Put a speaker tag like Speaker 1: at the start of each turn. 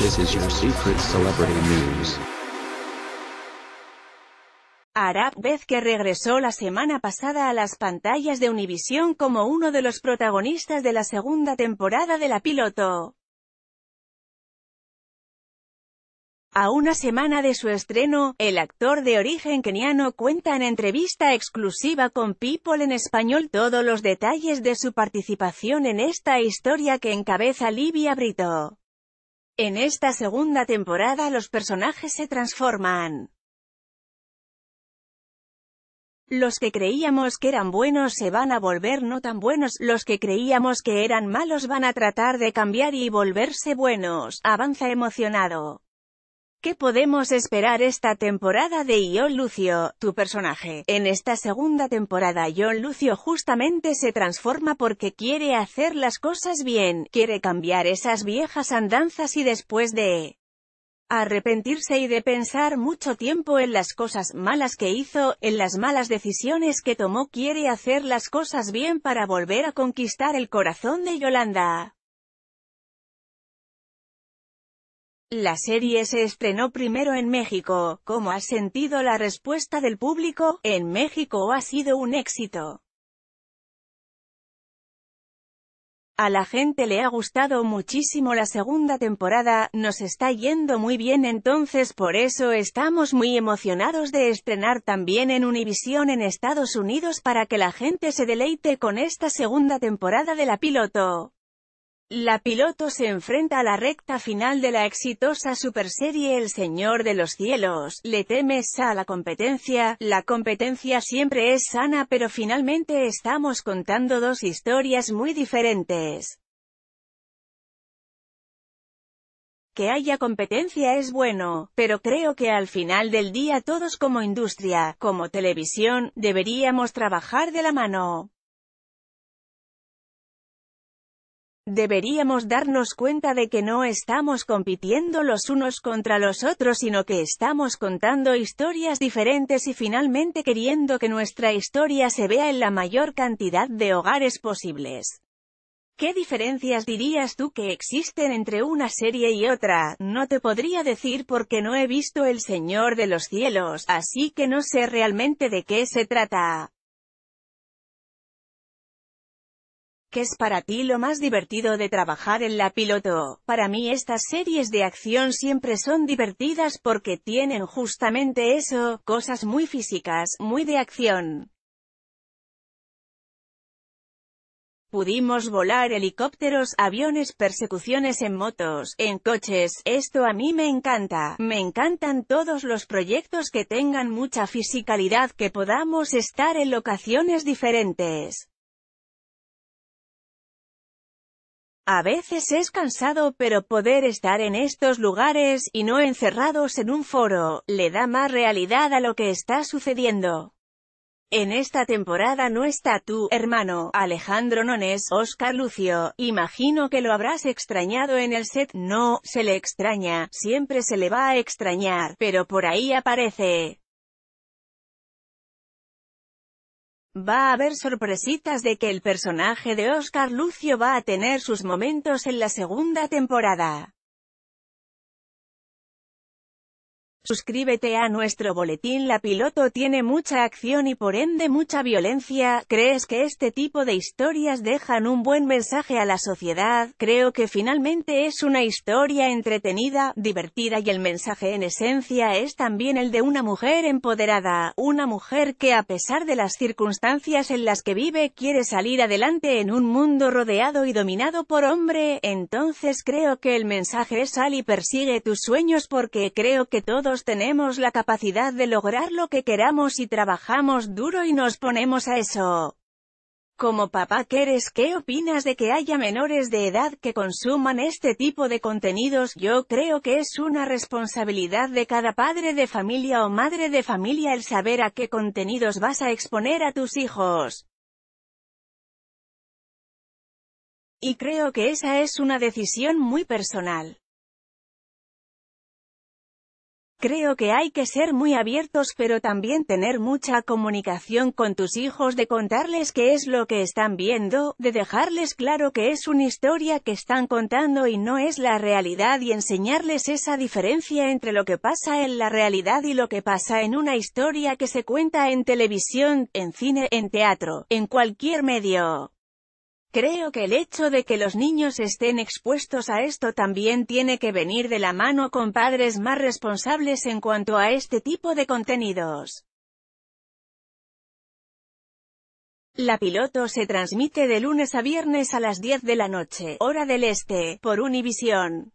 Speaker 1: This your celebrity news. Arab Vez que regresó la semana pasada a las pantallas de Univision como uno de los protagonistas de la segunda temporada de la piloto. A una semana de su estreno, el actor de origen keniano cuenta en entrevista exclusiva con People en Español todos los detalles de su participación en esta historia que encabeza Livia Brito. En esta segunda temporada los personajes se transforman. Los que creíamos que eran buenos se van a volver no tan buenos, los que creíamos que eran malos van a tratar de cambiar y volverse buenos, avanza emocionado. ¿Qué podemos esperar esta temporada de Ion Lucio, tu personaje? En esta segunda temporada Ion Lucio justamente se transforma porque quiere hacer las cosas bien, quiere cambiar esas viejas andanzas y después de arrepentirse y de pensar mucho tiempo en las cosas malas que hizo, en las malas decisiones que tomó quiere hacer las cosas bien para volver a conquistar el corazón de Yolanda. La serie se estrenó primero en México. ¿Cómo ha sentido la respuesta del público? En México ha sido un éxito. A la gente le ha gustado muchísimo la segunda temporada, nos está yendo muy bien entonces por eso estamos muy emocionados de estrenar también en Univision en Estados Unidos para que la gente se deleite con esta segunda temporada de la piloto. La piloto se enfrenta a la recta final de la exitosa superserie El Señor de los Cielos, le temes a la competencia, la competencia siempre es sana pero finalmente estamos contando dos historias muy diferentes. Que haya competencia es bueno, pero creo que al final del día todos como industria, como televisión, deberíamos trabajar de la mano. Deberíamos darnos cuenta de que no estamos compitiendo los unos contra los otros sino que estamos contando historias diferentes y finalmente queriendo que nuestra historia se vea en la mayor cantidad de hogares posibles. ¿Qué diferencias dirías tú que existen entre una serie y otra? No te podría decir porque no he visto El Señor de los Cielos, así que no sé realmente de qué se trata. ¿Qué es para ti lo más divertido de trabajar en la piloto? Para mí estas series de acción siempre son divertidas porque tienen justamente eso, cosas muy físicas, muy de acción. Pudimos volar helicópteros, aviones, persecuciones en motos, en coches, esto a mí me encanta. Me encantan todos los proyectos que tengan mucha fisicalidad, que podamos estar en locaciones diferentes. A veces es cansado, pero poder estar en estos lugares, y no encerrados en un foro, le da más realidad a lo que está sucediendo. En esta temporada no está tu hermano, Alejandro Nones, Oscar Lucio, imagino que lo habrás extrañado en el set, no, se le extraña, siempre se le va a extrañar, pero por ahí aparece. Va a haber sorpresitas de que el personaje de Oscar Lucio va a tener sus momentos en la segunda temporada. Suscríbete a nuestro boletín La piloto tiene mucha acción y por ende mucha violencia, ¿crees que este tipo de historias dejan un buen mensaje a la sociedad? Creo que finalmente es una historia entretenida, divertida y el mensaje en esencia es también el de una mujer empoderada, una mujer que a pesar de las circunstancias en las que vive quiere salir adelante en un mundo rodeado y dominado por hombre, entonces creo que el mensaje es sal y persigue tus sueños porque creo que todos tenemos la capacidad de lograr lo que queramos y trabajamos duro y nos ponemos a eso. Como papá que eres, ¿qué opinas de que haya menores de edad que consuman este tipo de contenidos? Yo creo que es una responsabilidad de cada padre de familia o madre de familia el saber a qué contenidos vas a exponer a tus hijos. Y creo que esa es una decisión muy personal. Creo que hay que ser muy abiertos pero también tener mucha comunicación con tus hijos de contarles qué es lo que están viendo, de dejarles claro que es una historia que están contando y no es la realidad y enseñarles esa diferencia entre lo que pasa en la realidad y lo que pasa en una historia que se cuenta en televisión, en cine, en teatro, en cualquier medio. Creo que el hecho de que los niños estén expuestos a esto también tiene que venir de la mano con padres más responsables en cuanto a este tipo de contenidos. La piloto se transmite de lunes a viernes a las 10 de la noche, hora del este, por Univision.